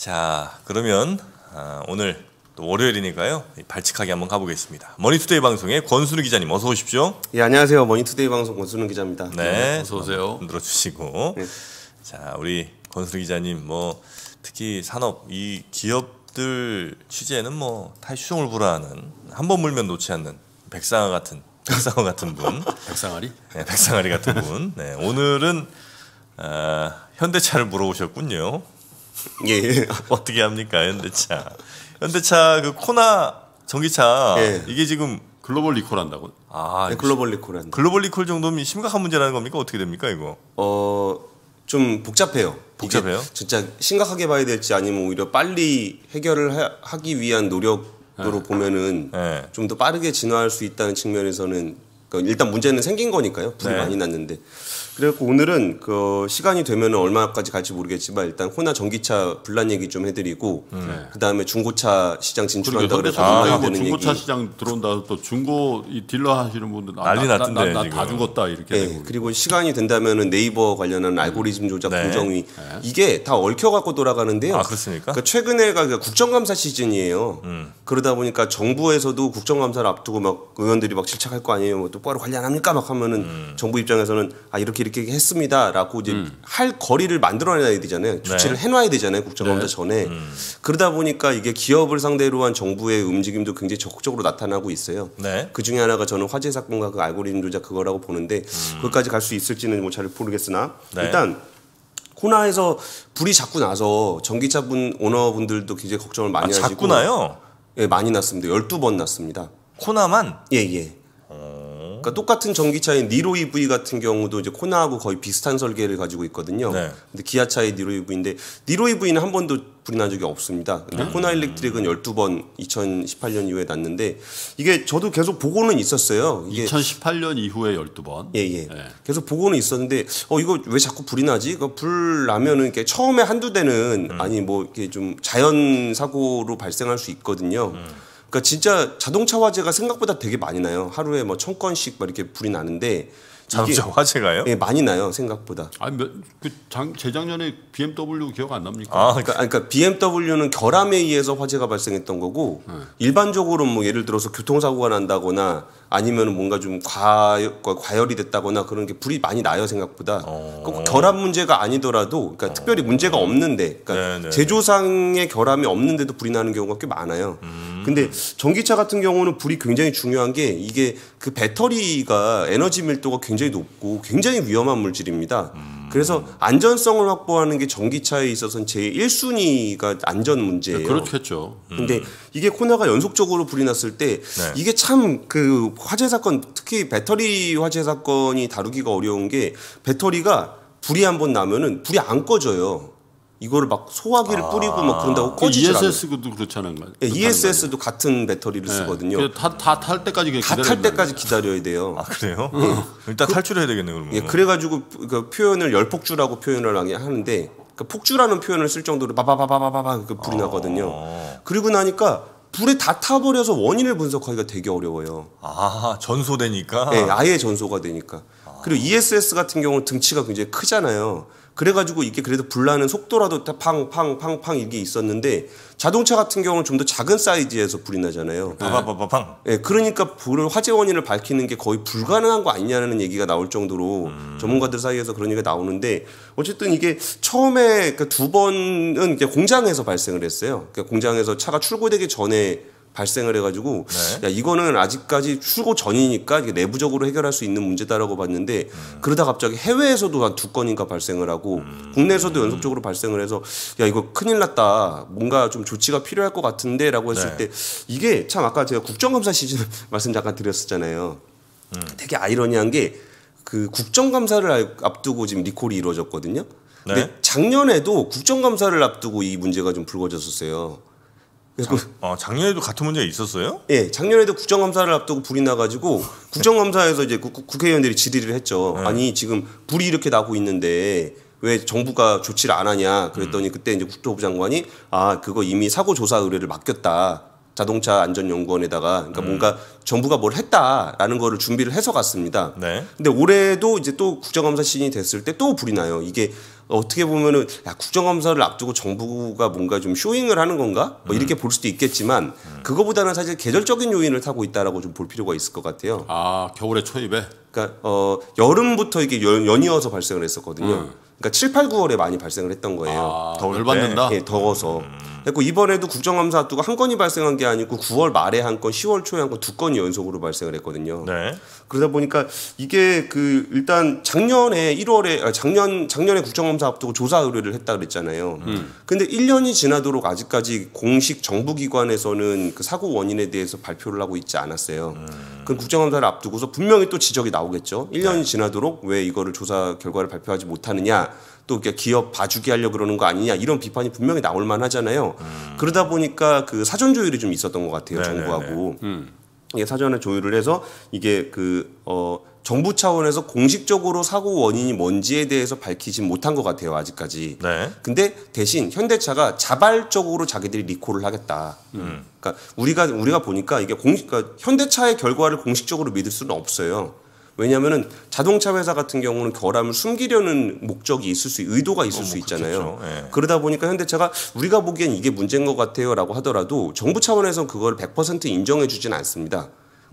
자, 그러면 아, 오늘 또 월요일이니까요. 발칙하게 한번 가보겠습니다. 머니투데이 방송의 권순우 기자님 어서 오십시오. 예, 안녕하세요. 머니투데이 방송 권순우 기자입니다. 네, 네 어서 오세요. 들어주시고. 네. 자, 우리 권순우 기자님 뭐 특히 산업 이 기업들 취재는 뭐 탈수종을 불허하는 한 번 물면 놓지 않는 백상아 같은 백상아 같은 분. 백상아리? 네, 백상아리 같은 분. 네, 오늘은 어, 현대차를 물어보셨군요. 예. 예. 어떻게 합니까 현대차? 현대차 그 코나 전기차 예. 이게 지금 글로벌 리콜한다고? 아 네, 글로벌 리콜한. 글로벌 리콜 정도면 심각한 문제라는 겁니까? 어떻게 됩니까 이거? 어좀 복잡해요. 복잡해요? 진짜 심각하게 봐야 될지 아니면 오히려 빨리 해결을 하, 기 위한 노력으로 네. 보면은 네. 좀더 빠르게 진화할 수 있다는 측면에서는 그러니까 일단 문제는 생긴 거니까요. 불이 네. 많이 났는데 그래갖고 오늘은 그 시간이 되면 얼마까지 갈지 모르겠지만 일단 호나 전기차 분란 얘기 좀 해드리고 네. 그 다음에 중고차 시장 진출한다 그래서 아, 되는 중고차 얘기. 시장 들어온다 또 중고 이 딜러 하시는 분들 나, 난리 났던데 나다 죽었다 이렇게 네. 그리고 시간이 된다면은 네이버 관련한 음. 알고리즘 조작 네. 공정위 네. 이게 다 얽혀갖고 돌아가는데요. 아 그렇습니까? 그러니까 최근에가 그러니까 국정감사 시즌이에요. 음. 그러다 보니까 정부에서도 국정감사를 앞두고 막 의원들이 막 질책할 거 아니에요. 뭐 똑바로 관리 안 합니까? 막 하면은 음. 정부 입장에서는 아 이렇게 이렇게 했습니다라고 이제 음. 할 거리를 만들어내야 되잖아요. 네. 조치를 네. 해놔야 되잖아요. 국정감사 네. 전에 음. 그러다 보니까 이게 기업을 상대로 한 정부의 움직임도 굉장히 적극적으로 나타나고 있어요. 네. 그 중에 하나가 저는 화재 사건과 그 알고리즘 조작 그거라고 보는데 음. 그것까지 갈 수 있을지는 뭐잘 모르겠으나 네. 일단 코나에서 불이 자꾸 나서 전기차 분 오너분들도 굉장히 걱정을 많이 아, 하시고 자꾸 나요? 예, 많이 났습니다. 열두 번 났습니다. 코나만? 예, 예. 어... 그러니까 똑같은 전기차인 니로 EV 같은 경우도 이제 코나하고 거의 비슷한 설계를 가지고 있거든요. 네. 근데 기아차의 니로 EV인데 니로 EV는 한 번도 불이 난 적이 없습니다. 근데 음. 코나 일렉트릭은 12번 2018년 이후에 났는데 이게 저도 계속 보고는 있었어요. 이게 2018년 이후에 12번. 예, 예. 네. 계속 보고는 있었는데 어 이거 왜 자꾸 불이 나지? 그러니까 불 나면은 이렇게 처음에 한두 대는 음. 아니 뭐 이렇게 좀 자연 사고로 발생할 수 있거든요. 음. 그러니까 진짜 자동차 화재가 생각보다 되게 많이 나요. 하루에 뭐천 건씩 막 이렇게 불이 나는데 자동차 화재가요? 예, 많이 나요 생각보다. 아몇그 재작년에 BMW 기억 안 납니까? 아 그러니까, 그러니까 BMW는 결함에 의해서 화재가 발생했던 거고 네. 일반적으로 뭐 예를 들어서 교통사고가 난다거나 아니면 뭔가 좀 과열, 이 됐다거나 그런 게 불이 많이 나요 생각보다 어. 결함 문제가 아니더라도 그러니까 어. 특별히 문제가 없는데 그러니까 네, 네, 네. 제조상의 결함이 없는데도 불이 나는 경우가 꽤 많아요 음. 근데 전기차 같은 경우는 불이 굉장히 중요한 게 이게 그 배터리가 에너지 밀도가 굉장히 높고 굉장히 위험한 물질입니다 음. 그래서 안전성을 확보하는 게 전기차에 있어서는 제 1순위가 안전 문제예요. 네, 그렇겠죠. 음. 근데 이게 코너가 연속적으로 불이 났을 때 네. 이게 참 그 화재 사건 특히 배터리 화재 사건이 다루기가 어려운 게 배터리가 불이 한 번 나면은 불이 안 꺼져요. 이거를 막 소화기를 아~ 뿌리고 막 그런다고 그 꺼지질 않아요. ESS도 그렇잖아요. 예, ESS도 같은 배터리를 네. 쓰거든요. 다탈 다 때까지 다탈 때까지 기다려야 돼요. 아 그래요? 응. 예. 일단 그, 탈출해야 되겠네 그러면. 예, 그래가지고 그 표현을 열폭주라고 표현을 하는데 그 폭주라는 표현을 쓸 정도로 바바바바바바 그 불이 아~ 나거든요. 그리고 나니까 불에 다 타버려서 원인을 분석하기가 되게 어려워요. 아 전소되니까. 예, 아예 전소가 되니까. 그리고 아. ESS 같은 경우는 등치가 굉장히 크잖아요. 그래가지고 이게 그래도 불나는 속도라도 다 팡팡팡팡 이게 있었는데 자동차 같은 경우는 좀 더 작은 사이즈에서 불이 나잖아요. 네. 바바바팡 예, 네, 그러니까 불을 화재 원인을 밝히는 게 거의 불가능한 거 아니냐는 얘기가 나올 정도로 음. 전문가들 사이에서 그런 얘기가 나오는데 어쨌든 이게 처음에 그두 러니까 번은 공장에서 발생을 했어요. 그러니까 공장에서 차가 출고되기 전에 발생을 해가지고 네. 야 이거는 아직까지 출고 전이니까 이게 내부적으로 해결할 수 있는 문제다라고 봤는데 음. 그러다 갑자기 해외에서도 한 두 건인가 발생을 하고 음. 국내에서도 연속적으로 발생을 해서 야 이거 큰일 났다 뭔가 좀 조치가 필요할 것 같은데라고 했을 네. 때 이게 참 아까 제가 국정감사 시즌 말씀 잠깐 드렸었잖아요. 음. 되게 아이러니한 게 그 국정감사를 앞두고 지금 리콜이 이루어졌거든요. 네. 근데 작년에도 국정감사를 앞두고 이 문제가 좀 불거졌었어요. 그래서 장, 어, 아, 작년에도 같은 문제 가 있었어요? 예, 작년에도 국정감사를 앞두고 불이 나가지고 국정감사에서 이제 구, 국회의원들이 질의를 했죠. 네. 아니 지금 불이 이렇게 나고 있는데 왜 정부가 조치를 안 하냐 그랬더니 음. 그때 이제 국토부 장관이 아 그거 이미 사고 조사 의뢰를 맡겼다 자동차 안전연구원에다가 그러니까 음. 뭔가 정부가 뭘 했다라는 거를 준비를 해서 갔습니다. 네. 근데 올해도 이제 또 국정감사 시즌이 됐을 때 또 불이 나요. 이게 어떻게 보면은 야, 국정감사를 앞두고 정부가 뭔가 좀 쇼잉을 하는 건가 뭐 음. 이렇게 음. 볼 수도 있겠지만 음. 그거보다는 사실 계절적인 요인을 타고 있다라고 좀 볼 필요가 있을 것 같아요. 아 겨울에 초입에. 그러니까 어 여름부터 이게 연, 이어서 발생을 했었거든요. 음. 그러니까 7, 8, 9월에 많이 발생을 했던 거예요. 아, 더 받는다. 예, 더워서. 음. 그 이번에도 국정감사 앞두고 한 건이 발생한 게 아니고 9월 말에 한 건, 10월 초에 한 건 두 건이 연속으로 발생을 했거든요. 네. 그러다 보니까 이게 그 일단 작년에 1월에 아, 작년 작년에 국정감사 앞두고 조사 의뢰를 했다 그랬잖아요. 음. 음. 근데 1년이 지나도록 아직까지 공식 정부 기관에서는 그 사고 원인에 대해서 발표를 하고 있지 않았어요. 음. 그럼 국정감사를 앞두고서 분명히 또 지적이 나오겠죠. 1년이 네. 지나도록 왜 이거를 조사 결과를 발표하지 못하느냐 또 기업 봐주기 하려 고 그러는 거 아니냐 이런 비판이 분명히 나올 만하잖아요. 음. 그러다 보니까 그 사전 조율이 좀 있었던 것 같아요. 네네네. 정부하고 음. 이게 사전에 조율을 해서 이게 그어 정부 차원에서 공식적으로 사고 원인이 뭔지에 대해서 밝히진 못한 것 같아요 아직까지. 네. 근데 대신 현대차가 자발적으로 자기들이 리콜을 하겠다. 음. 그러니까 우리가 우리가 보니까 이게 공식 그러니까 현대차의 결과를 공식적으로 믿을 수는 없어요. 왜냐하면은 자동차 회사 같은 경우는 결함을 숨기려는 목적이 있을 수 의도가 있을 어, 뭐수 뭐 있잖아요. 예. 그러다 보니까 현대차가 우리가 보기엔 이게 문제인 것 같아요라고 하더라도 정부 차원에서 그걸 100% 인정해 주진 않습니다.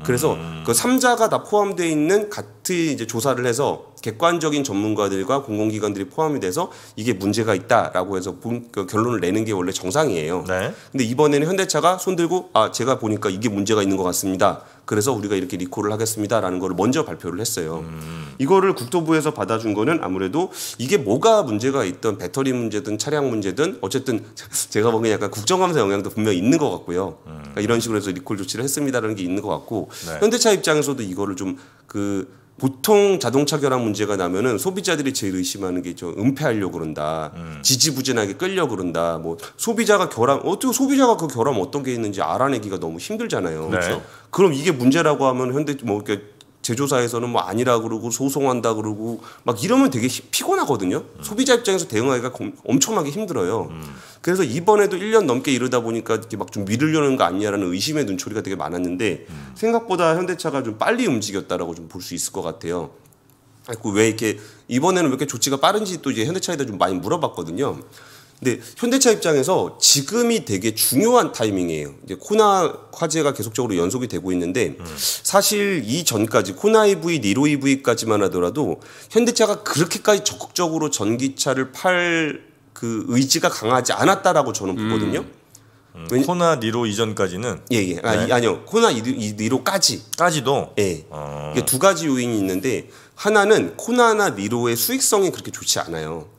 그래서 음. 그 3자가 다 포함되어 있는 같은 이제 조사를 해서 객관적인 전문가들과 공공기관들이 포함이 돼서 이게 문제가 있다라고 해서 본, 그 결론을 내는 게 원래 정상이에요. 네. 근데 이번에는 현대차가 손들고 아 제가 보니까 이게 문제가 있는 것 같습니다. 그래서 우리가 이렇게 리콜을 하겠습니다라는 걸 먼저 발표를 했어요. 음. 이거를 국토부에서 받아준 거는 아무래도 이게 뭐가 문제가 있던 배터리 문제든 차량 문제든 어쨌든 제가 보기엔 약간 국정감사 영향도 분명히 있는 것 같고요. 음. 그러니까 이런 식으로 해서 리콜 조치를 했습니다라는 게 있는 것 같고 네. 현대차 입장에서도 이거를 좀그 보통 자동차 결함 문제가 나면은 소비자들이 제일 의심하는 게 저 은폐하려 그런다. 음. 지지부진하게 끌려 그런다. 뭐 소비자가 결함 어떻게 소비자가 그 결함 어떤 게 있는지 알아내기가 너무 힘들잖아요. 네. 그렇죠? 그럼 이게 문제라고 하면 현대 뭐 이렇게 제조사에서는 뭐 아니라 그러고 소송한다 그러고 막 이러면 되게 피곤하거든요. 음. 소비자 입장에서 대응하기가 엄청나게 힘들어요. 음. 그래서 이번에도 1년 넘게 이러다 보니까 이렇게 막 좀 미루려는 거 아니냐라는 의심의 눈초리가 되게 많았는데 음. 생각보다 현대차가 좀 빨리 움직였다라고 좀 볼 수 있을 것 같아요. 아, 그 왜 이렇게 이번에는 왜 이렇게 조치가 빠른지 또 이제 현대차에다 좀 많이 물어봤거든요. 근데 현대차 입장에서 지금이 되게 중요한 타이밍이에요. 이제 코나 화재가 계속적으로 연속이 되고 있는데 음. 사실 이 전까지 코나 EV, 니로 EV까지만 하더라도 현대차가 그렇게까지 적극적으로 전기차를 팔 그 의지가 강하지 않았다라고 저는 음. 보거든요. 음. 음, 코나 니로 이전까지는 예예 아, 네. 니요 코나 니로까지 까지도 예 어. 이게 두 가지 요인이 있는데 하나는 코나나 니로의 수익성이 그렇게 좋지 않아요.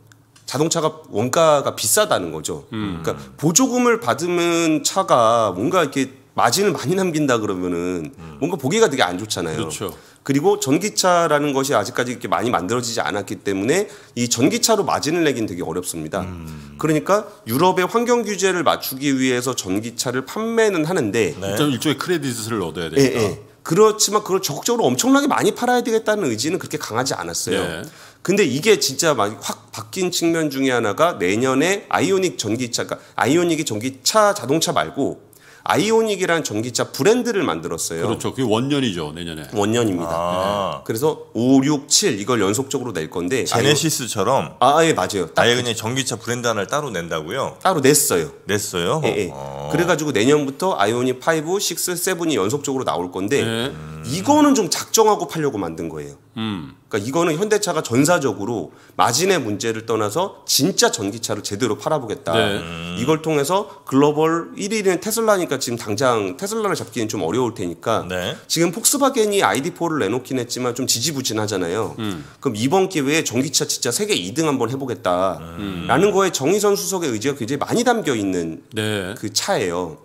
자동차가 원가가 비싸다는 거죠. 음. 그러니까 보조금을 받으면 차가 뭔가 이렇게 마진을 많이 남긴다 그러면은 음. 뭔가 보기가 되게 안 좋잖아요. 그렇죠. 그리고 전기차라는 것이 아직까지 이렇게 많이 만들어지지 않았기 때문에 이 전기차로 마진을 내긴 되게 어렵습니다. 음. 그러니까 유럽의 환경 규제를 맞추기 위해서 전기차를 판매는 하는데 네. 일종의 크레딧을 얻어야 되니까. 예, 예. 그렇지만 그걸 적극적으로 엄청나게 많이 팔아야 되겠다는 의지는 그렇게 강하지 않았어요. 네. 근데 이게 진짜 막 확 바뀐 측면 중에 하나가 내년에 아이오닉 전기차, 그러니까 아이오닉이 전기차 자동차 말고 아이오닉이라는 전기차 브랜드를 만들었어요. 그렇죠. 그게 원년이죠. 내년에. 원년입니다. 아. 네. 그래서 5, 6, 7 이걸 연속적으로 낼 건데 제네시스처럼 아, 예, 맞아요. 아예 그냥 전기차 브랜드 하나를 따로 낸다고요? 따로 냈어요. 냈어요? 예, 예. 아. 그래 가지고 내년부터 아이오닉 5, 6, 7이 연속적으로 나올 건데 네. 이거는 좀 작정하고 팔려고 만든 거예요. 음. 그러니까 이거는 현대차가 전사적으로 마진의 문제를 떠나서 진짜 전기차를 제대로 팔아보겠다. 네. 음. 이걸 통해서 글로벌 1위는 테슬라니까 지금 당장 테슬라를 잡기는 좀 어려울 테니까 네. 지금 폭스바겐이 ID4를 내놓긴 했지만 좀 지지부진하잖아요. 음. 그럼 이번 기회에 전기차 진짜 세계 2등 한번 해보겠다라는 음. 거에 정의선 수석의 의지가 굉장히 많이 담겨 있는 네. 그 차예요.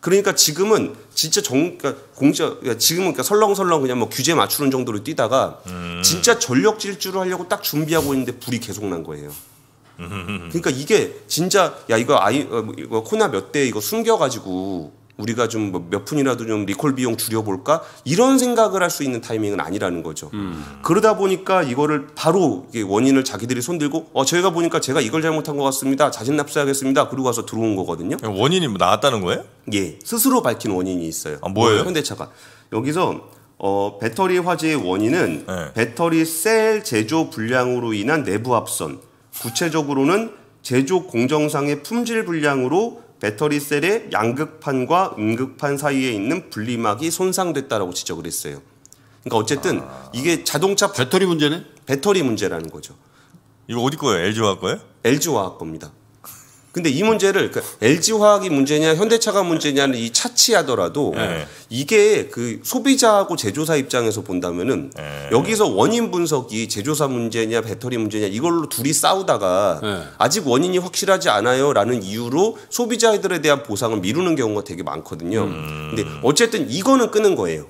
그러니까 지금은 진짜 정 그러니까 공짜 그러니까 지금은 그러니까 설렁설렁 그냥 뭐 규제 맞추는 정도로 뛰다가 음. 진짜 전력 질주를 하려고 딱 준비하고 있는데 불이 계속 난 거예요. 음. 그러니까 이게 진짜 야 이거 아이 어, 뭐 이거 코나 몇 대 이거 숨겨가지고 우리가 좀몇 뭐 푼이라도 좀 리콜 비용 줄여볼까 이런 생각을 할 수 있는 타이밍은 아니라는 거죠. 음. 그러다 보니까 이거를 바로 원인을 자기들이 손들고 어 저희가 보니까 제가 이걸 잘못한 것 같습니다. 자진 납세하겠습니다. 그리고 와서 들어온 거거든요. 원인이 뭐 나왔다는 거예요? 예, 스스로 밝힌 원인이 있어요. 아, 뭐예요? 어, 현대차가 여기서 어, 배터리 화재의 원인은 네. 배터리 셀 제조 불량으로 인한 내부 합선, 구체적으로는 제조 공정상의 품질 불량으로 배터리 셀의 양극판과 음극판 사이에 있는 분리막이 손상됐다라고 지적을 했어요. 그러니까 어쨌든 아... 이게 자동차 배터리 문제는 배터리 문제라는 거죠. 이거 어디 거예요? LG 화학 거예요? LG 화학 겁니다. 근데 이 문제를 그러니까 LG 화학이 문제냐 현대차가 문제냐는 이 차치하더라도 네. 이게 그 소비자하고 제조사 입장에서 본다면은 네. 여기서 원인 분석이 제조사 문제냐 배터리 문제냐 이걸로 둘이 싸우다가 네. 아직 원인이 확실하지 않아요라는 이유로 소비자들에 대한 보상을 미루는 경우가 되게 많거든요. 음. 근데 어쨌든 이거는 끄는 거예요.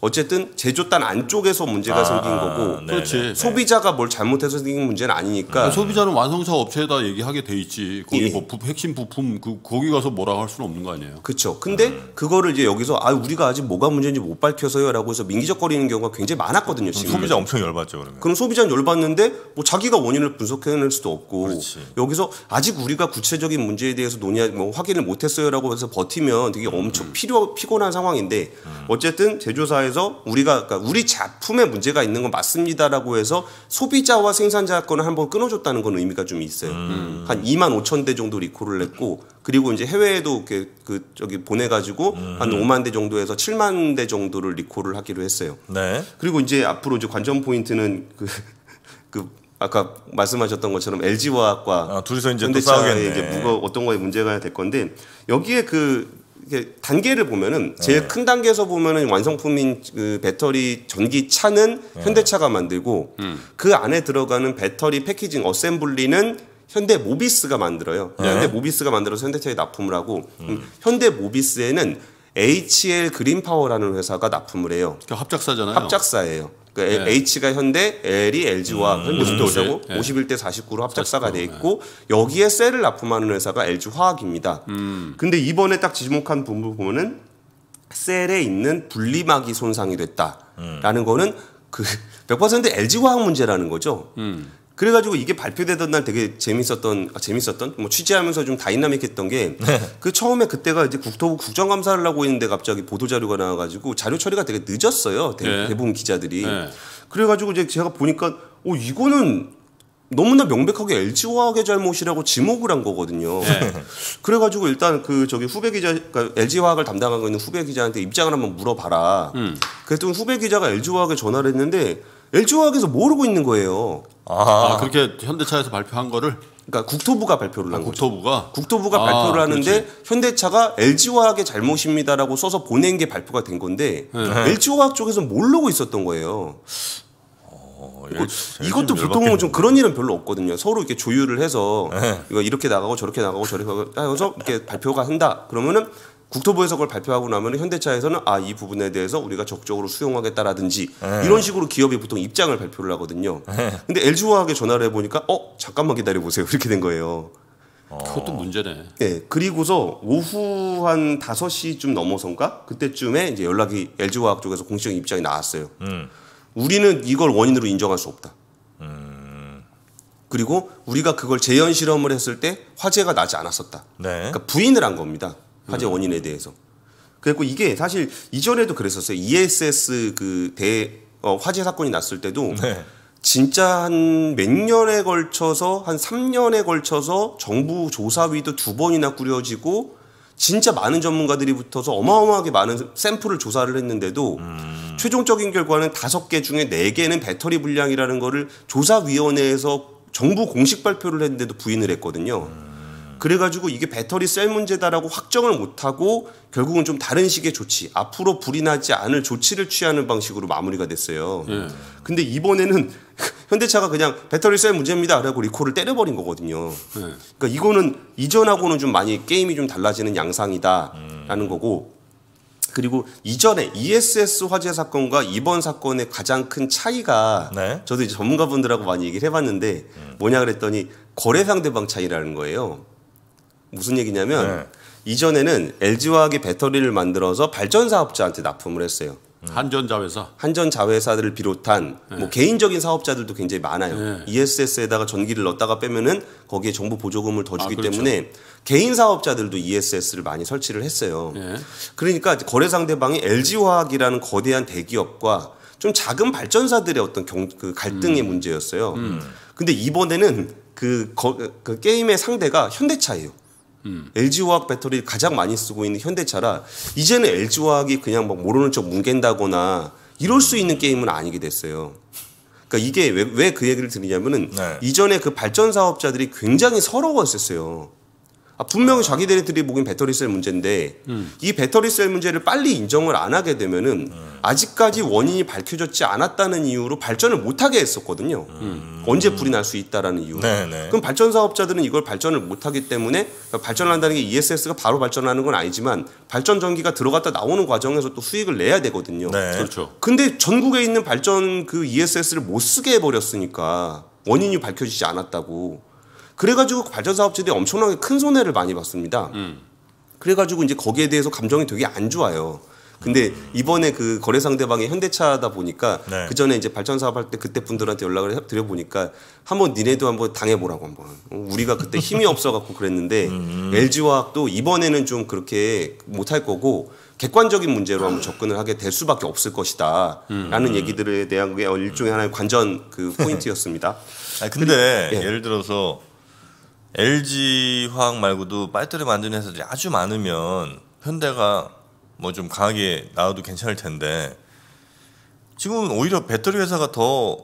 어쨌든 제조단 안쪽에서 문제가 아, 생긴 아, 거고 아, 네, 그렇지. 네, 네. 소비자가 뭘 잘못해서 생긴 문제는 아니니까 음. 소비자는 완성차 업체에다 얘기하게 돼 있지 거기 예. 뭐 부, 핵심 부품 그 거기 가서 뭐라고 할 수는 없는 거 아니에요 그렇죠 근데 음. 그거를 이제 여기서 아 우리가 아직 뭐가 문제인지 못 밝혀서요라고 해서 민기적거리는 경우가 굉장히 많았거든요 지금 소비자 엄청 열받죠 그러면 그럼 소비자는 열받는데 뭐 자기가 원인을 분석해낼 수도 없고 그렇지. 여기서 아직 우리가 구체적인 문제에 대해서 논의 뭐 확인을 못했어요라고 해서 버티면 되게 엄청 음. 필요 피곤한 상황인데 음. 어쨌든 제조사에 해서 우리가 그러니까 우리 작품에 문제가 있는 건 맞습니다라고 해서 소비자와 생산자 건을 한번 끊어줬다는 건 의미가 좀 있어요. 음. 한 2만 5천 대 정도 리콜을 했고 그리고 이제 해외에도 이렇게 그 저기 보내가지고 음. 한 5만 대 정도에서 7만 대 정도를 리콜을 하기로 했어요. 네. 그리고 이제 앞으로 이제 관전 포인트는 그, 그 아까 말씀하셨던 것처럼 LG 화학과 아, 둘이서 이제 현대차의 이제 무거 어떤 거에 문제가 될 건데 여기에 그 단계를 보면은 제일 네. 큰 단계에서 보면은 완성품인 그 배터리 전기차는 네. 현대차가 만들고 음. 그 안에 들어가는 배터리 패키징 어셈블리는 현대 모비스가 만들어요. 네. 현대 모비스가 만들어서 현대차에 납품을 하고 음. 현대 모비스에는 HL 그린파워라는 회사가 납품을 해요. 그러니까 합작사잖아요. 합작사예요. 그러니까 네. H가 현대, L이 LG와 음, 현대자동차고 음, 네. 51대 49로 합작사가 49, 돼 있고 네. 여기에 셀을 납품하는 회사가 LG 화학입니다. 음. 근데 이번에 딱 지목한 부분 보면은 셀에 있는 분리막이 손상이 됐다라는 음. 거는 그100% LG 화학 문제라는 거죠. 음. 그래가지고 이게 발표되던 날 되게 재밌었던 아, 재밌었던 뭐 취재하면서 좀 다이나믹했던 게그 네. 처음에 그때가 이제 국토부 국정감사를 하고 있는데 갑자기 보도 자료가 나와가지고 자료 처리가 되게 늦었어요 대, 네. 부분 기자들이 네. 그래가지고 이제 제가 보니까 어 이거는 너무나 명백하게 LG 화학의 잘못이라고 지목을 한 거거든요. 네. 그래가지고 일단 그 저기 후배 기자, 그러니까 LG 화학을 담당하고 있는 후배 기자한테 입장을 한번 물어봐라. 음. 그랬더니 후배 기자가 LG 화학에 전화를 했는데 LG화학에서 모르고 있는 거예요. 아, 아 그렇게 현대차에서 발표한 거를 그러니까 국토부가 발표를 한 아, 거죠. 국토부가 국토부가 아, 발표를 하는데 그렇지. 현대차가 LG화학의 잘못입니다라고 써서 보낸 게 발표가 된 건데 네. 네. LG화학 쪽에서 모르고 있었던 거예요. 어, l 이것도 보통은 좀 그런 일은 별로 없거든요. 서로 이렇게 조율을 해서 네. 이거 이렇게 나가고 저렇게 나가고 저렇게 나가서 이렇게 발표가 한다. 그러면은 국토부에서 그걸 발표하고 나면 현대차에서는 아 이 부분에 대해서 우리가 적극적으로 수용하겠다라든지 네. 이런 식으로 기업이 보통 입장을 발표를 하거든요. 네. 근데 LG화학에 전화를 해보니까 어 잠깐만 기다려 보세요 이렇게 된 거예요. 어. 그것도 문제네. 네, 그리고서 오후 한5 시쯤 넘어선가 그때쯤에 이제 연락이 LG화학 쪽에서 공식적인 입장이 나왔어요. 음. 우리는 이걸 원인으로 인정할 수 없다. 음. 그리고 우리가 그걸 재현 실험을 했을 때 화재가 나지 않았었다. 네. 그러니까 부인을 한 겁니다. 화재 원인에 대해서. 그리고 이게 사실 이전에도 그랬었어요. ESS 그대 어, 화재 사건이 났을 때도 네. 진짜 한 몇 년에 걸쳐서 한 3년에 걸쳐서 정부 조사위도 두 번이나 꾸려지고 진짜 많은 전문가들이 붙어서 어마어마하게 많은 샘플을 조사를 했는데도 음. 최종적인 결과는 다섯 개 중에 네 개는 배터리 불량이라는 거를 조사위원회에서 정부 공식 발표를 했는데도 부인을 했거든요. 음. 그래가지고 이게 배터리 셀 문제다라고 확정을 못하고 결국은 좀 다른 식의 조치, 앞으로 불이 나지 않을 조치를 취하는 방식으로 마무리가 됐어요. 예. 근데 이번에는 현대차가 그냥 배터리 셀 문제입니다라고 리콜을 때려버린 거거든요. 예. 그러니까 이거는 이전하고는 좀 많이 게임이 좀 달라지는 양상이다라는 음. 거고 그리고 이전에 ESS 화재 사건과 이번 사건의 가장 큰 차이가 네. 저도 이제 전문가분들하고 많이 얘기를 해봤는데 음. 뭐냐 그랬더니 거래 상대방 차이라는 거예요. 무슨 얘기냐면 네. 이전에는 LG화학이 배터리를 만들어서 발전 사업자한테 납품을 했어요. 음. 한전자회사. 한전자회사들을 비롯한 네. 뭐 개인적인 사업자들도 굉장히 많아요. 네. ESS에다가 전기를 넣었다가 빼면은 거기에 정부 보조금을 더 주기 아, 그렇죠. 때문에 개인 사업자들도 ESS를 많이 설치를 했어요. 네. 그러니까 거래 상대방이 LG화학이라는 거대한 대기업과 좀 작은 발전사들의 어떤 경, 그 갈등의 음. 문제였어요. 음. 근데 이번에는 그, 거, 그 게임의 상대가 현대차예요. 음. LG화학 배터리를 가장 많이 쓰고 있는 현대차라 이제는 LG화학이 그냥 막 모르는 척 뭉갠다거나 이럴 수 있는 게임은 아니게 됐어요. 그러니까 이게 왜 그 얘기를 드리냐면은 네. 이전에 그 발전 사업자들이 굉장히 서러웠었어요 아, 분명히 자기들이 보기엔 배터리셀 문제인데 음. 이 배터리셀 문제를 빨리 인정을 안 하게 되면은 음. 아직까지 원인이 밝혀졌지 않았다는 이유로 발전을 못하게 했었거든요. 음. 언제 불이 날 수 있다라는 이유로. 네네. 네. 그럼 발전 사업자들은 이걸 발전을 못하기 때문에 그러니까 발전한다는 게 ESS가 바로 발전하는 건 아니지만 발전 전기가 들어갔다 나오는 과정에서 또 수익을 내야 되거든요. 네. 그렇죠. 근데 전국에 있는 발전 그 ESS를 못 쓰게 해버렸으니까 원인이 밝혀지지 않았다고. 그래가지고 발전 사업체들이 엄청나게 큰 손해를 많이 봤습니다. 음. 그래가지고 이제 거기에 대해서 감정이 되게 안 좋아요. 근데 이번에 그 거래 상대방이 현대차다 보니까 네. 그 전에 이제 발전 사업할 때 그때 분들한테 연락을 드려 보니까 한번 니네도 한번 당해보라고 한번 어, 우리가 그때 힘이 없어갖고 그랬는데 음. LG 화학도 이번에는 좀 그렇게 못할 거고 객관적인 문제로 한번 접근을 하게 될 수밖에 없을 것이다라는 음. 얘기들에 대한 게 일종의 하나의 관전 그 포인트였습니다. 아 근데 그 예를 들어서 LG 화학 말고도 빨터리 만드는 회사들이 아주 많으면 현대가 뭐 좀 강하게 나와도 괜찮을 텐데 지금 은 오히려 배터리 회사가 더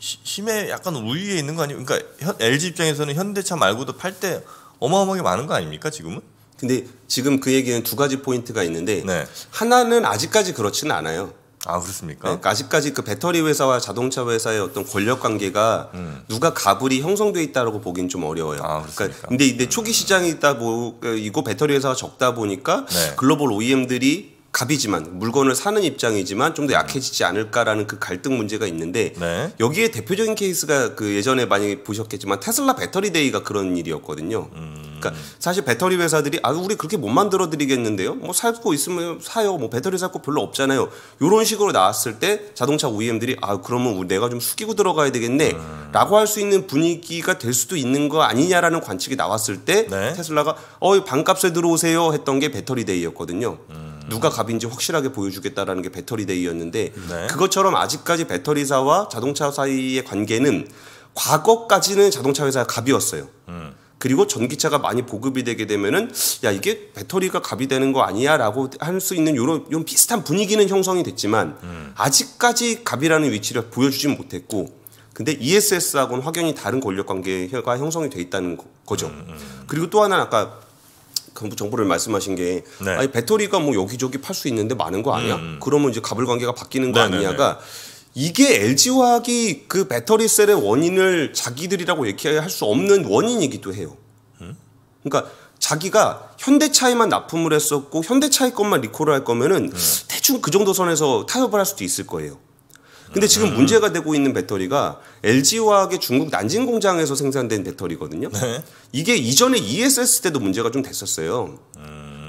심해 약간 우위에 있는 거 아니에요? 그러니까 현, LG 입장에서는 현대차 말고도 팔 때 어마어마하게 많은 거 아닙니까 지금은? 근데 지금 그 얘기는 두 가지 포인트가 있는데 네. 하나는 아직까지 그렇지는 않아요. 아 그렇습니까? 네, 아직까지 그 배터리 회사와 자동차 회사의 어떤 권력 관계가 음. 누가 가불이 형성돼 있다라고 보기는 좀 어려워요. 아, 그러니까 근데 근제 초기 시장이다 보이고 그 배터리 회사가 적다 보니까 네. 글로벌 OEM들이 갑이지만 물건을 사는 입장이지만 좀 더 약해지지 않을까라는 그 갈등 문제가 있는데 네. 여기에 대표적인 케이스가 그 예전에 많이 보셨겠지만 테슬라 배터리 데이가 그런 일이었거든요. 음. 그러니까 사실 배터리 회사들이 아 우리 그렇게 못 만들어 드리겠는데요. 뭐 살고 있으면 사요. 뭐 배터리 살 거 별로 없잖아요. 요런 식으로 나왔을 때 자동차 OEM들이 아 그러면 우리 내가 좀 숙이고 들어가야 되겠네라고 음. 할수 있는 분위기가 될 수도 있는 거 아니냐라는 관측이 나왔을 때 네. 테슬라가 어 반값에 들어오세요 했던 게 배터리 데이였거든요. 음. 누가 갑인지 확실하게 보여주겠다라는 게 배터리데이였는데 네. 그것처럼 아직까지 배터리사와 자동차 사이의 관계는 과거까지는 자동차 회사가 갑이었어요. 음. 그리고 전기차가 많이 보급이 되게 되면은 야 이게 배터리가 갑이 되는 거 아니야라고 할 수 있는 요런 요런 비슷한 분위기는 형성이 됐지만 음. 아직까지 갑이라는 위치를 보여주진 못했고 근데 ESS하고는 확연히 다른 권력 관계가 형성이 돼 있다는 거죠. 음, 음, 그리고 또 하나 아까 그 정보를 말씀하신 게 네. 아니 배터리가 뭐 여기저기 팔 수 있는데 많은 거 아니야? 음. 음. 그러면 이제 갑을 관계가 바뀌는 거 네네네. 네, 아니냐가 네. 이게 LG 화학이 그 배터리 셀의 원인을 자기들이라고 얘기할 수 없는 원인이기도 해요. 음? 그러니까 자기가 현대차에만 납품을 했었고 현대차의 것만 리콜을 할 거면은 음. 대충 그 정도 선에서 타협을 할 수도 있을 거예요. 근데 지금 문제가 되고 있는 배터리가 LG화학의 중국 난징 공장에서 생산된 배터리거든요. 네. 이게 이전에 ESS 때도 문제가 좀 됐었어요.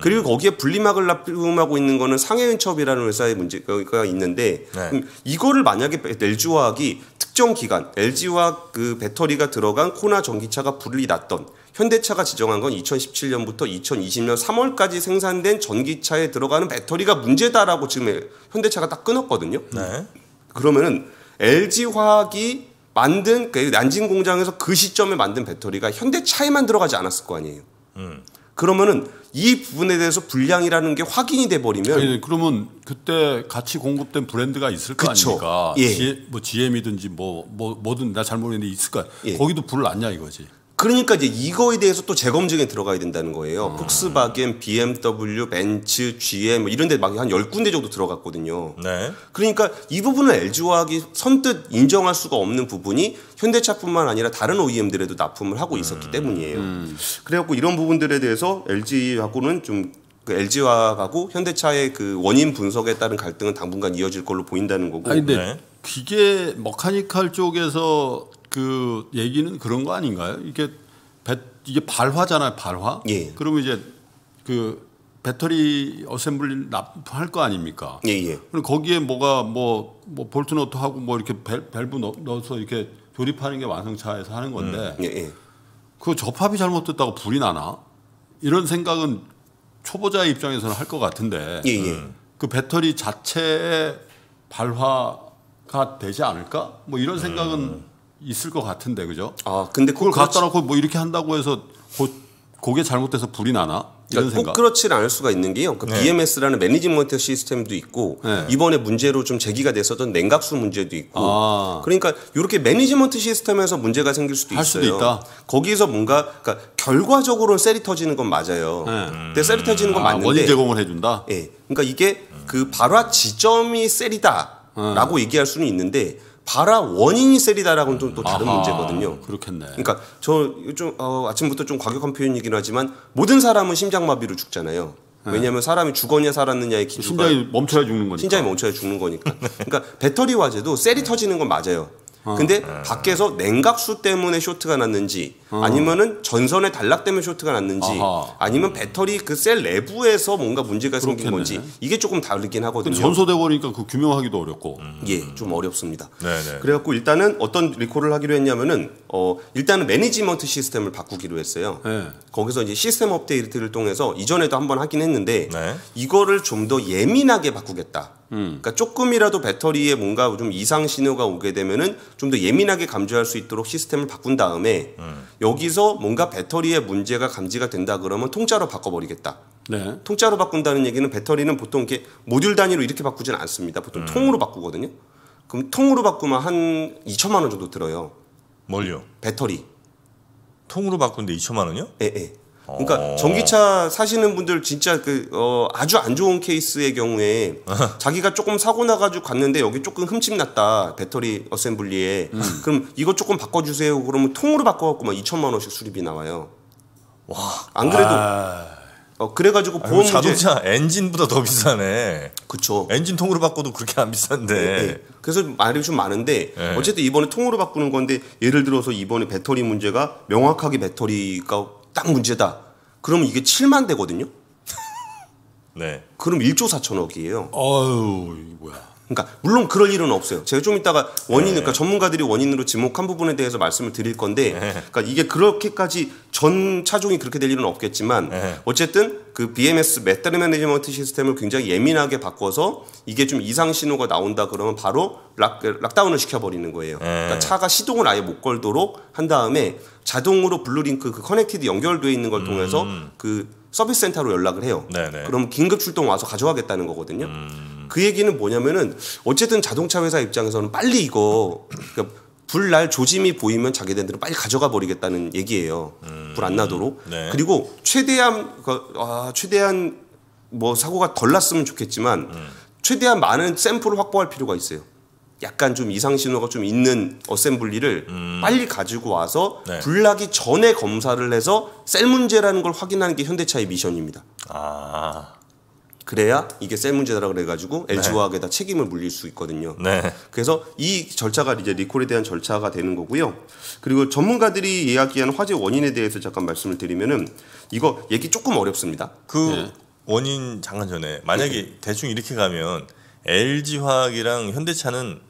그리고 거기에 분리막을 납품하고 있는 거는 상해은첩이라는 회사의 문제가 있는데 네. 음, 이거를 만약에 LG화학이 특정 기간 LG화학 그 배터리가 들어간 코나 전기차가 불이 났던 현대차가 지정한 건 2017년부터 2020년 3월까지 생산된 전기차에 들어가는 배터리가 문제다라고 지금 현대차가 딱 끊었거든요. 네. 그러면은 LG 화학이 만든 그 난징 공장에서 그 시점에 만든 배터리가 현대차에만 들어가지 않았을 거 아니에요. 음. 그러면은 이 부분에 대해서 불량이라는 게 확인이 돼 버리면 그러면 그때 같이 공급된 브랜드가 있을 거 그쵸. 아닙니까? 예. 뭐 GM이든지 뭐, 뭐 뭐든 나 잘 모르는데 있을 거야. 예. 거기도 불을 났냐 이거지. 그러니까 이제 이거에 대해서 또 재검증에 들어가야 된다는 거예요. 아. 폭스바겐, BMW, 벤츠, GM 뭐 이런 데 막 한 열군데 정도 들어갔거든요. 네. 그러니까 이 부분은 LG화학이 선뜻 인정할 수가 없는 부분이 현대차뿐만 아니라 다른 OEM들에도 납품을 하고 음. 있었기 음. 때문이에요. 음. 그래갖고 이런 부분들에 대해서 LG하고는 좀그 LG화학하고 현대차의 그 원인 분석에 따른 갈등은 당분간 이어질 걸로 보인다는 거고. 아니, 근데 네. 기계 머카니컬 쪽에서 그 얘기는 그런 거 아닌가요? 이게 배, 이게 발화잖아요, 발화. 예. 그러면 이제 그 배터리 어셈블리 납할 거 아닙니까? 예, 예. 그럼 거기에 뭐가 뭐, 뭐 볼트 노트하고뭐 이렇게 벨, 밸브 넣어서 이렇게 조립하는 게 완성차에서 하는 건데 음, 예, 예. 그 접합이 잘못됐다고 불이 나나? 이런 생각은 초보자 의 입장에서는 할 것 같은데 예, 예. 음. 그 배터리 자체의 발화가 되지 않을까? 뭐 이런 생각은 음. 있을 것 같은데 그죠? 아 근데 그걸 갖다 놓고 뭐 이렇게 한다고 해서 고, 그게 잘못돼서 불이 나나? 그러니까 그렇지 않을 수가 있는 게요. 그 그러니까 네. BMS라는 매니지먼트 시스템도 있고 네. 이번에 문제로 좀 제기가 됐었던 냉각수 문제도 있고 아. 그러니까 이렇게 매니지먼트 시스템에서 문제가 생길 수도 있어요. 수도 있다. 거기에서 뭔가 그러니까 결과적으로 셀이 터지는 건 맞아요. 네. 근데 셀이 터지는 건 아, 맞는데 원인 제공을 해준다. 예. 그러니까 이게 그 발화 지점이 셀이다라고 네. 얘기할 수는 있는데 바라 원인이 셀이다라고는 좀 또 다른 아하, 문제거든요. 그렇겠네. 그러니까 저 요즘 어, 아침부터 좀 과격한 표현이긴 하지만 모든 사람은 심장마비로 죽잖아요. 네. 왜냐하면 사람이 죽었냐 살았느냐의 기준이 심장이 멈춰야 죽는 거니까. 심장이 멈춰야 죽는 거니까. 그러니까 배터리 화재도 셀이 네. 터지는 건 맞아요. 어. 근데 네. 밖에서 냉각수 때문에 쇼트가 났는지 어. 아니면은 전선에 단락 때문에 쇼트가 났는지 아 아니면 배터리 그 셀 내부에서 뭔가 문제가 생긴 건지 이게 조금 다르긴 하거든요. 전소돼 버리니까 그 규명하기도 어렵고. 음. 예, 좀 어렵습니다. 네네. 네. 그래갖고 일단은 어떤 리콜을 하기로 했냐면은 어 일단은 매니지먼트 시스템을 바꾸기로 했어요. 네. 거기서 이제 시스템 업데이트를 통해서 이전에도 한번 하긴 했는데 네. 이거를 좀 더 예민하게 바꾸겠다. 음. 그러니까 조금이라도 배터리에 뭔가 좀 이상 신호가 오게 되면은 좀 더 예민하게 감지할 수 있도록 시스템을 바꾼 다음에 음. 여기서 뭔가 배터리에 문제가 감지가 된다 그러면 통짜로 바꿔버리겠다. 네. 통짜로 바꾼다는 얘기는 배터리는 보통 이렇게 모듈 단위로 이렇게 바꾸진 않습니다. 보통 음. 통으로 바꾸거든요. 그럼 통으로 바꾸면 한 2천만 원 정도 들어요. 뭘요? 배터리. 통으로 바꾸는데 2천만 원이요? 예, 예. 그러니까 어. 전기차 사시는 분들 진짜 그 어, 아주 안 좋은 케이스의 경우에 자기가 조금 사고 나가지고 갔는데 여기 조금 흠집 났다 배터리 어셈블리에 음. 그럼 이거 조금 바꿔주세요 그러면 통으로 바꿔갖고 막 2천만 원씩 수리비 나와요. 와 안 그래도 아. 어 그래가지고 보험 아니, 자동차 문제... 엔진보다 더 비싸네. 그쵸. 엔진 통으로 바꿔도 그렇게 안 비싼데. 네, 네. 그래서 말이 좀 많은데 네. 어쨌든 이번에 통으로 바꾸는 건데 예를 들어서 이번에 배터리 문제가 명확하게 배터리가 딱 문제다. 그러면 이게 7만 대거든요. 네. 그럼 1조 4천억이에요. 어유 뭐야. 그러니까 물론 그럴 일은 없어요. 제가 좀 이따가 원인, 네. 그러니까 전문가들이 원인으로 지목한 부분에 대해서 말씀을 드릴 건데, 네. 그러니까 이게 그렇게까지 전 차종이 그렇게 될 일은 없겠지만, 네. 어쨌든 그 BMS 메타리 매니지먼트 시스템을 굉장히 예민하게 바꿔서 이게 좀 이상 신호가 나온다 그러면 바로 락, 락다운을 시켜버리는 거예요. 그러니까 차가 시동을 아예 못 걸도록 한 다음에 자동으로 블루링크 그 커넥티드 연결돼 있는 걸 통해서 음. 그 서비스 센터로 연락을 해요. 네네. 그럼 긴급 출동 와서 가져가겠다는 거거든요. 음. 그 얘기는 뭐냐면은 어쨌든 자동차 회사 입장에서는 빨리 이거 그러니까 불날 조짐이 보이면 자기네들은 빨리 가져가 버리겠다는 얘기예요. 음. 불안 나도록. 네. 그리고 최대한 그, 아, 최대한 뭐 사고가 덜 났으면 좋겠지만 음. 최대한 많은 샘플을 확보할 필요가 있어요. 약간 좀 이상 신호가 좀 있는 어셈블리를 음. 빨리 가지고 와서 네. 불나기 전에 검사를 해서 셀 문제라는 걸 확인하는 게 현대차의 미션입니다. 아. 그래야 이게 셀 문제다 그래가지고 네. LG화학에다 책임을 물릴 수 있거든요. 네. 그래서 이 절차가 이제 리콜에 대한 절차가 되는 거고요. 그리고 전문가들이 이야기하는 화재 원인에 대해서 잠깐 말씀을 드리면은 이거 얘기 조금 어렵습니다. 그 네. 원인 잠깐 전에 만약에 네. 대충 이렇게 가면 LG화학이랑 현대차는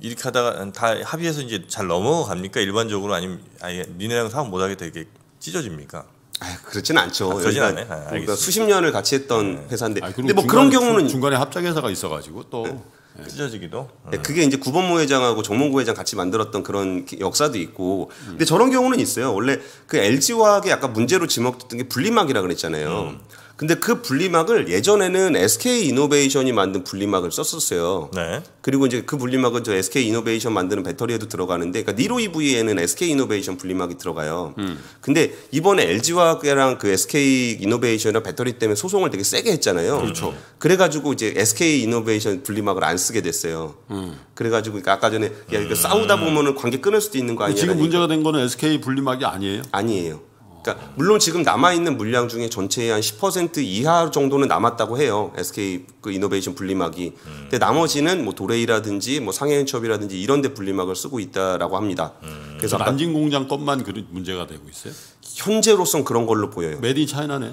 이렇게 하다가 다 합의해서 이제 잘 넘어갑니까? 일반적으로 아니면 아예 니네랑 사업 못하게 되게 찢어집니까? 아, 그렇진 않죠. 아, 그러진 그러니까 않아 아, 그러니까 수십 년을 같이 했던 네. 회사인데, 아, 근데 뭐 중간, 그런 경우는 중간에 합작회사가 있어가지고 또 네. 네. 찢어지기도. 음. 네. 그게 이제 구본모 회장하고 정몽구 회장 같이 만들었던 그런 역사도 있고. 음. 근데 저런 경우는 있어요. 원래 그 LG화학의 약간 문제로 지목됐던 게 분리막이라 그랬잖아요. 음. 근데 그 분리막을 예전에는 SK 이노베이션이 만든 분리막을 썼었어요. 네. 그리고 이제 그 분리막은 저 SK 이노베이션 만드는 배터리에도 들어가는데, 그러니까 니로 EV에는 SK 이노베이션 분리막이 들어가요. 음. 근데 이번에 LG화학이랑 그 SK 이노베이션이랑 배터리 때문에 소송을 되게 세게 했잖아요. 그렇죠. 그래가지고 이제 SK 이노베이션 분리막을 안 쓰게 됐어요. 음. 그래가지고 그러니까 아까 전에 야, 이거 싸우다 음. 보면은 관계 끊을 수도 있는 거 아니에요? 지금 문제가 된 거는 SK 분리막이 아니에요? 아니에요. 그러니까 물론 지금 남아 있는 물량 중에 전체의 한 10% 이하 정도는 남았다고 해요. SK 그 이노베이션 분리막이. 음. 근데 나머지는 뭐 도레이라든지 뭐 상해인첩이라든지 이런 데 분리막을 쓰고 있다라고 합니다. 음. 그래서 난징 공장 것만 그 문제가 되고 있어요? 현재로선 그런 걸로 보여요. 메디 인 차이나네.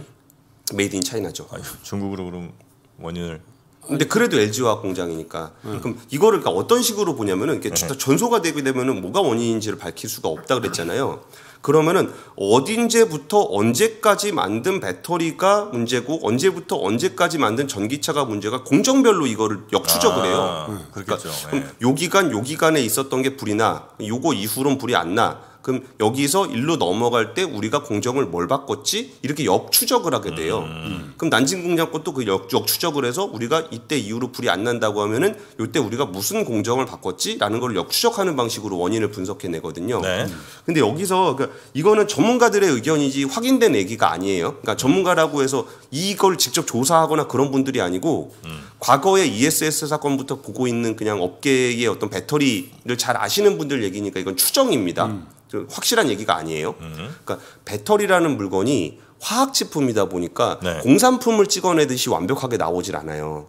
메이드 인 차이나죠. 아니, 중국으로 그럼 원인을 근데 그래도 LG화학 공장이니까 음. 그럼 이거를 그러니까 어떤 식으로 보냐면은 이게 렇 네. 전소가 되게 되면은 뭐가 원인인지를 밝힐 수가 없다 그랬잖아요. 그러면은 어딘지부터 언제까지 만든 배터리가 문제고 언제부터 언제까지 만든 전기차가 문제가 공정별로 이거를 역추적을 아, 해요. 아, 그러니까 네. 요 기간 요 기간에 있었던 게 불이 나. 요거 이후론 불이 안 나. 그럼 여기서 일로 넘어갈 때 우리가 공정을 뭘 바꿨지? 이렇게 역추적을 하게 돼요. 음. 그럼 난징공장 권도그 역, 역추적을 해서 우리가 이때 이후로 불이 안 난다고 하면은 이때 우리가 무슨 공정을 바꿨지라는 걸 역추적하는 방식으로 원인을 분석해내거든요. 네. 음. 근데 여기서 그러니까 이거는 전문가들의 의견이지 확인된 얘기가 아니에요. 그러니까 전문가라고 해서 이걸 직접 조사하거나 그런 분들이 아니고 음. 과거의 ESS 사건부터 보고 있는 그냥 업계의 어떤 배터리를 잘 아시는 분들 얘기니까 이건 추정입니다. 음. 확실한 얘기가 아니에요. 음. 그러니까 배터리라는 물건이 화학 제품이다 보니까 네. 공산품을 찍어내듯이 완벽하게 나오질 않아요.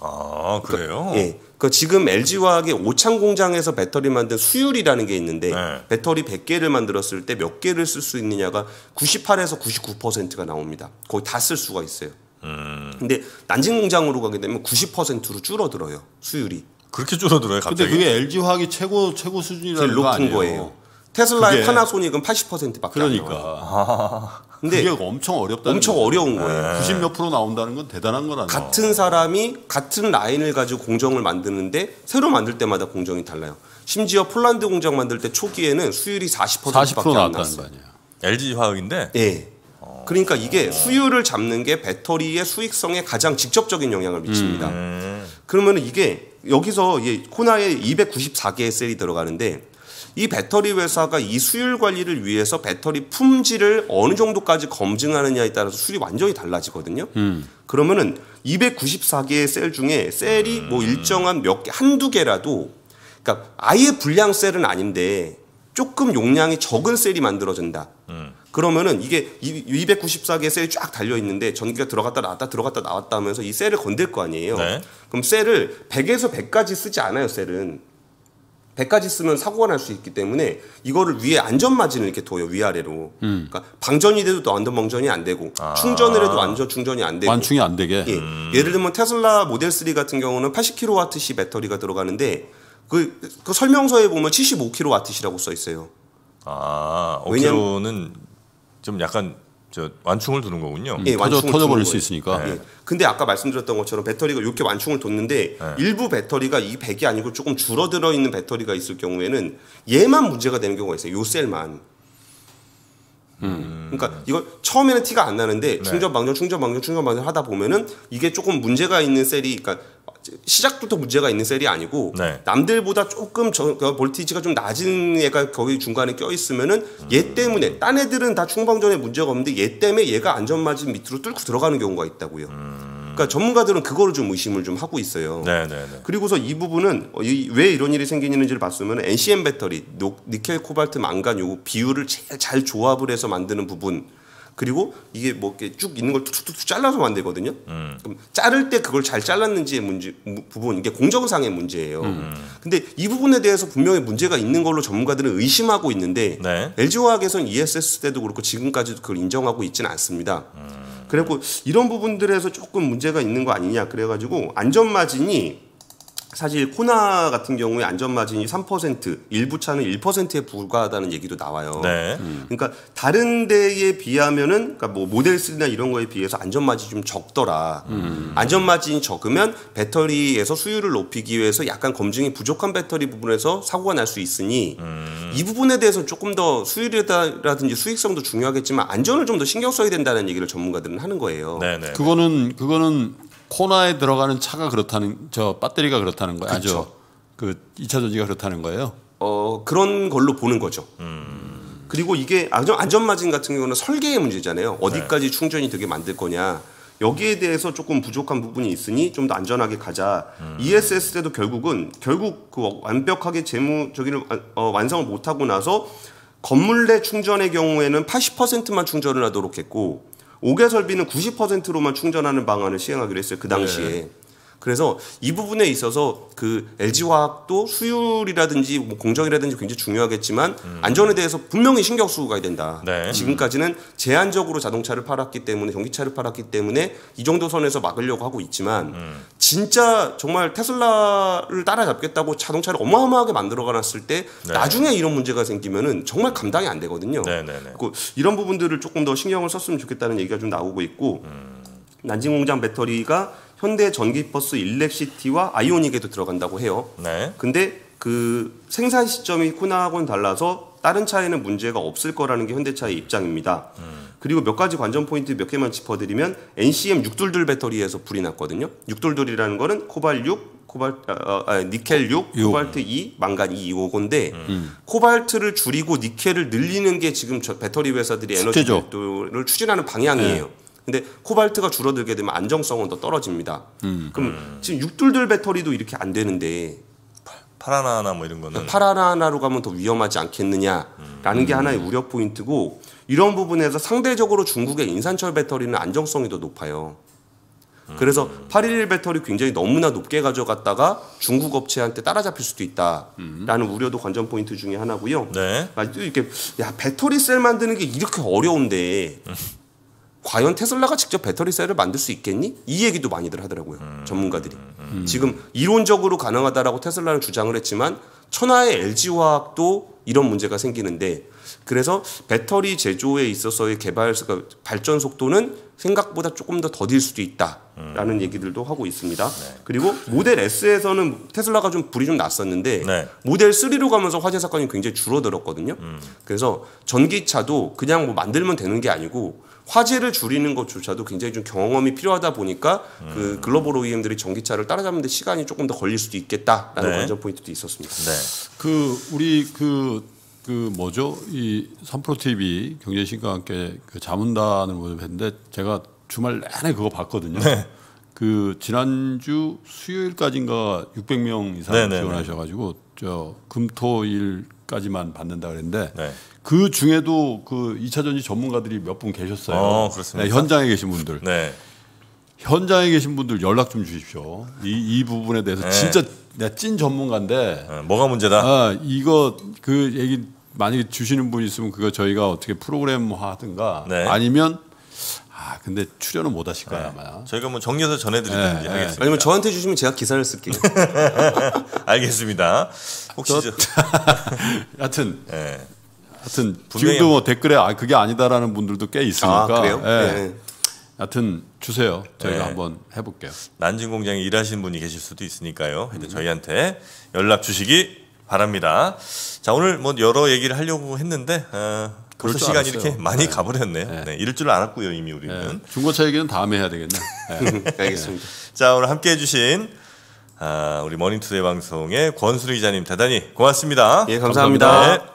아 그래요? 그러니까, 예. 그 지금 LG 화학의 오창 공장에서 배터리 만든 수율이라는 게 있는데 네. 배터리 100개를 만들었을 때 몇 개를 쓸 수 있느냐가 98에서 99%가 나옵니다. 거의 다 쓸 수가 있어요. 음. 근데 난징 공장으로 가게 되면 90%로 줄어들어요 수율이. 그렇게 줄어들어요 갑자기? 근데 그게 LG 화학이 최고 최고 수준이라는 거 아니에요? 높은 거예요. 테슬라의 그게... 파나소닉은 80%밖에 그러니까. 안 아, 근데 그게 엄청 어렵다. 엄청 거 어려운 거예요. 90몇 프로 나온다는 건 대단한 건아 같은 사람이 같은 라인을 가지고 공정을 만드는데 새로 만들 때마다 공정이 달라요. 심지어 폴란드 공장 만들 때 초기에는 수율이 40%밖에 40%안 났어요. LG 화학인데. 네. 그러니까 이게 수율을 잡는 게 배터리의 수익성에 가장 직접적인 영향을 미칩니다. 음. 그러면 이게 여기서 코나에 294개의 셀이 들어가는데 이 배터리 회사가 이 수율 관리를 위해서 배터리 품질을 어느 정도까지 검증하느냐에 따라서 수율이 완전히 달라지거든요. 음. 그러면은 294개의 셀 중에 셀이 뭐 음. 일정한 몇 개, 한두 개라도 그러니까 아예 불량 셀은 아닌데 조금 용량이 적은 셀이 만들어진다. 음. 그러면은 이게 294개 셀이 쫙 달려 있는데 전기가 들어갔다 나왔다 들어갔다 나왔다 하면서 이 셀을 건들 거 아니에요. 네. 그럼 셀을 100에서 100까지 쓰지 않아요, 셀은. 100까지 쓰면 사고가 날 수 있기 때문에 이거를 위에 안전 마진을 이렇게 둬요 위아래로. 음. 그러니까 방전이 돼도 또 안전 방전이 안 되고 아. 충전을 해도 안전 충전이 안 되고 완충이 안 되게. 예. 음. 예를 들면 테슬라 모델 3 같은 경우는 80kWh 배터리가 들어가는데 그, 그 설명서에 보면 75kWh라고 써 있어요. 아, 5kg는 좀 약간 저 완충을 두는 거군요. 음. 예, 예 완충을 터져, 터져버릴 수 있으니까. 예. 예. 근데 아까 말씀드렸던 것처럼 배터리가 이렇게 완충을 뒀는데 예. 일부 배터리가 이 100이 아니고 조금 줄어들어 있는 배터리가 있을 경우에는 얘만 문제가 되는 경우가 있어요. 요 셀만. 음. 그러니까 이거 처음에는 티가 안 나는데 충전 네. 방전 충전 방전 충전 방전 하다 보면은 이게 조금 문제가 있는 셀이 그러니까 시작부터 문제가 있는 셀이 아니고 네. 남들보다 조금 저, 그 볼티지가 좀 낮은 애가 거기 중간에 껴 있으면은 얘 음. 때문에 딴 애들은 다 충방전에 문제가 없는데 얘 때문에 얘가 안전마진 밑으로 뚫고 들어가는 경우가 있다고요. 음. 그러니까 전문가들은 그거를 좀 의심을 좀 하고 있어요. 네네네. 네, 네. 그리고서 이 부분은 어, 왜 이런 일이 생기는지를 봤으면 NCM 배터리, 니켈 코발트 망간 요거 비율을 제일 잘 조합을 해서 만드는 부분 그리고 이게 뭐 이렇게 쭉 있는 걸 툭툭툭 잘라서 만들거든요. 음. 그럼 자를 때 그걸 잘 잘랐는지의 문제 부분 이게 공정상의 문제예요. 음. 근데 이 부분에 대해서 분명히 문제가 있는 걸로 전문가들은 의심하고 있는데 네. LG 화학에서는 ESS 때도 그렇고 지금까지도 그걸 인정하고 있지는 않습니다. 음. 그래갖고 이런 부분들에서 조금 문제가 있는 거 아니냐 그래가지고 안전 마진이 사실 코나 같은 경우에 안전마진이 3% 일부차는 1%에 불과하다는 얘기도 나와요. 네. 음. 그러니까 다른 데에 비하면은 그러니까 뭐 모델스나 이런 거에 비해서 안전마진이 좀 적더라. 음. 안전마진이 적으면 배터리에서 수율을 높이기 위해서 약간 검증이 부족한 배터리 부분에서 사고가 날 수 있으니 음. 이 부분에 대해서 조금 더 수율이라든지 수익성도 중요하겠지만 안전을 좀 더 신경 써야 된다는 얘기를 전문가들은 하는 거예요. 네네. 네. 그거는 그거는 코나에 들어가는 차가 그렇다는 저 배터리가 그렇다는 거예요. 아주 그 2차 전지가 그렇다는 거예요. 어 그런 걸로 보는 거죠. 음. 그리고 이게 안전 안전 마진 같은 경우는 설계의 문제잖아요. 네. 어디까지 네. 충전이 되게 만들 거냐. 여기에 대해서 조금 부족한 부분이 있으니 좀 더 안전하게 가자. 음. ESS 때도 결국은 결국 그 완벽하게 재무 저기를 아, 어, 완성을 못 하고 나서 건물 내 충전의 경우에는 80%만 충전을 하도록 했고 옥외 설비는 90%로만 충전하는 방안을 시행하기로 했어요. 그 네. 당시에. 네. 그래서 이 부분에 있어서 그 LG 화학도 수율이라든지 뭐 공정이라든지 굉장히 중요하겠지만 음. 안전에 대해서 분명히 신경 쓰고 가야 된다. 네. 지금까지는 제한적으로 자동차를 팔았기 때문에 전기차를 팔았기 때문에 이 정도 선에서 막으려고 하고 있지만 음. 진짜 정말 테슬라를 따라잡겠다고 자동차를 어마어마하게 만들어 가놨을 때 네. 나중에 이런 문제가 생기면은 정말 감당이 안 되거든요. 네, 그 이런 부분들을 조금 더 신경을 썼으면 좋겠다는 얘기가 좀 나오고 있고 음. 난징 공장 배터리가 현대 전기버스 일렉시티와 아이오닉에도 들어간다고 해요. 네. 근데 그 생산 시점이 코나하고는 달라서 다른 차에는 문제가 없을 거라는 게 현대차의 입장입니다. 음. 그리고 몇 가지 관전 포인트 몇 개만 짚어드리면 NCM 622 배터리에서 불이 났거든요. 622라는 거는 코발 6, 코발 어, 아, 니켈 6, 6, 코발트 2, 망간 2, 5고인데 음. 음. 코발트를 줄이고 니켈을 늘리는 게 지금 저 배터리 회사들이 에너지 밀도를 추진하는 방향이에요. 네. 근데 코발트가 줄어들게 되면 안정성은 더 떨어집니다. 음. 그럼 음. 지금 육둘둘 배터리도 이렇게 안 되는데 파라나나 뭐 이런 거는 파라나나로 그러니까 가면 더 위험하지 않겠느냐라는 음. 게 하나의 우려 포인트고 이런 부분에서 상대적으로 중국의 인산철 배터리는 안정성이 더 높아요. 음. 그래서 811 배터리 굉장히 너무나 높게 가져갔다가 중국 업체한테 따라잡힐 수도 있다라는 음. 우려도 관전 포인트 중에 하나고요. 네. 아, 이렇게 야 배터리 셀 만드는 게 이렇게 어려운데 과연 테슬라가 직접 배터리셀을 만들 수 있겠니? 이 얘기도 많이들 하더라고요. 음, 전문가들이. 음. 음, 음. 지금 이론적으로 가능하다라고 테슬라는 주장을 했지만 천하의 LG화학도 이런 문제가 생기는데 그래서 배터리 제조에 있어서의 개발 그러니까 발전 속도는 생각보다 조금 더 더딜 수도 있다라는 음. 얘기들도 하고 있습니다. 네. 그리고 모델 S에서는 테슬라가 좀 불이 좀 났었는데 네. 모델 3로 가면서 화재 사건이 굉장히 줄어들었거든요. 음. 그래서 전기차도 그냥 뭐 만들면 되는 게 아니고 화재를 줄이는 것조차도 굉장히 좀 경험이 필요하다 보니까 그 음. 그 글로벌 OEM들이 전기차를 따라잡는데 시간이 조금 더 걸릴 수도 있겠다라는 네. 관전 포인트도 있었습니다. 네. 그 우리 그그 뭐죠? 이삼프로 TV 경제신과 함께 그 자문단을 모집했는데 제가 주말 내내 그거 봤거든요. 네. 그 지난주 수요일까지인가 600명 이상 네, 네, 네 지원하셔가지고 저 금토일까지만 받는다 그랬는데 네. 그 중에도 그 2차전지 전문가들이 몇 분 계셨어요. 어, 네, 현장에 계신 분들. 네. 현장에 계신 분들 연락 좀 주십시오. 이, 이 부분에 대해서 진짜 내가 찐 전문가인데 어, 뭐가 문제다? 아, 이거 그 얘기 만약에 주시는 분 있으면 그거 저희가 어떻게 프로그램 하든가 네. 아니면 아 근데 출연은 못 하실 거야 네. 아마. 저희가 뭐 정리해서 전해드리는지 네, 네. 하겠습니다. 아니면 저한테 주시면 제가 기사를 쓸게요. 알겠습니다. 혹시 저... 하여튼 네. 하여튼 분명히... 지금도 뭐 댓글에 아 그게 아니다라는 분들도 꽤 있으니까. 아, 그래요? 예. 네. 하여튼 주세요. 저희가 네. 한번 해볼게요. 난징공장에 일하신 분이 계실 수도 있으니까요. 일단 음. 저희한테 연락 주시기 바랍니다. 자 오늘 뭐 여러 얘기를 하려고 했는데 어, 벌써 시간이 알았어요. 이렇게 많이 네. 가버렸네요. 네. 네. 이럴 줄 알았고요 이미 우리는. 네. 중고차 얘기는 다음에 해야 되겠네. 네. 네. 알겠습니다. 자 오늘 함께해 주신 아, 우리 머닝투데이 방송의 권수리 기자님 대단히 고맙습니다. 예 감사합니다. 감사합니다.